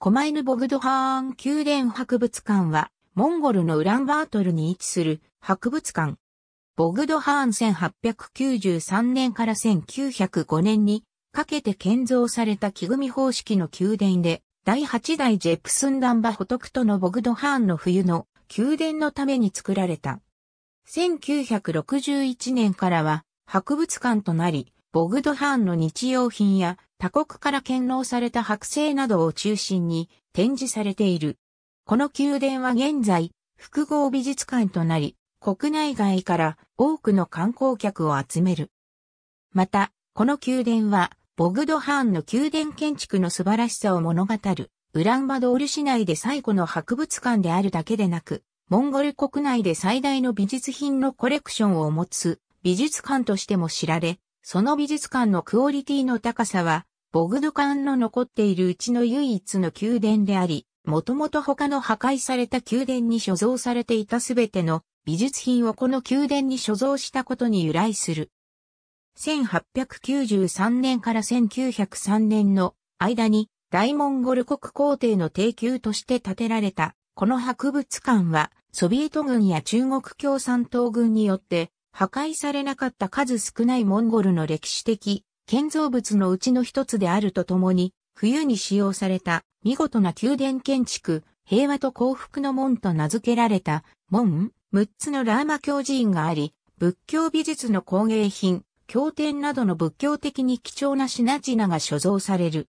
コマイヌボグドハーン宮殿博物館は、モンゴルのウランバートルに位置する博物館。ボグドハーン1893年から1905年にかけて建造された木組方式の宮殿で、第8代ジェプスンダンバホトクトのボグドハーンの冬の宮殿のために作られた。1961年からは博物館となり、ボグドハーンの日用品や他国から献納された剥製などを中心に展示されている。この宮殿は現在、複合美術館となり、国内外から多くの観光客を集める。また、この宮殿は、ボグドハーンの宮殿建築の素晴らしさを物語る、ウランバドール市内で最古の博物館であるだけでなく、モンゴル国内で最大の美術品のコレクションを持つ美術館としても知られ、その美術館のクオリティの高さはボグドカンの残っているうちの唯一の宮殿であり、もともと他の破壊された宮殿に所蔵されていたすべての美術品をこの宮殿に所蔵したことに由来する。1893年から1903年の間に大モンゴル国皇帝の帝宮として建てられたこの博物館はソビエト軍や中国共産党軍によって破壊されなかった数少ないモンゴルの歴史的建造物のうちの一つであるとともに、冬に使用された見事な宮殿建築、平和と幸福の門と名付けられた門、6つのラーマ教寺院があり、仏教美術の工芸品、経典などの仏教的に貴重な品々が所蔵される。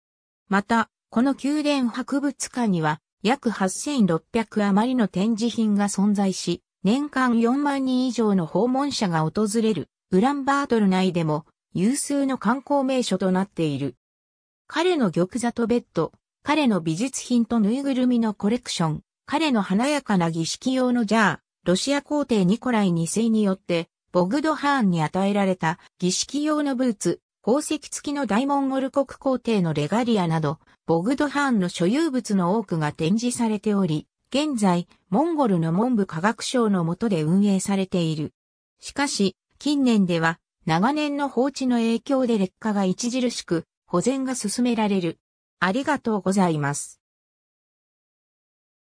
また、この宮殿博物館には約8600余りの展示品が存在し、年間4万人以上の訪問者が訪れるウランバートル内でも有数の観光名所となっている。彼の玉座とベッド、彼の美術品とぬいぐるみのコレクション、彼の華やかな儀式用のジャー、ロシア皇帝ニコライ2世によって、ボグドハーンに与えられた儀式用のブーツ、宝石付きの大モンゴル国皇帝のレガリアなど、ボグドハーンの所有物の多くが展示されており、現在、モンゴルの文部科学省の下で運営されている。しかし、近年では、長年の放置の影響で劣化が著しく、保全が進められる。ありがとうございます。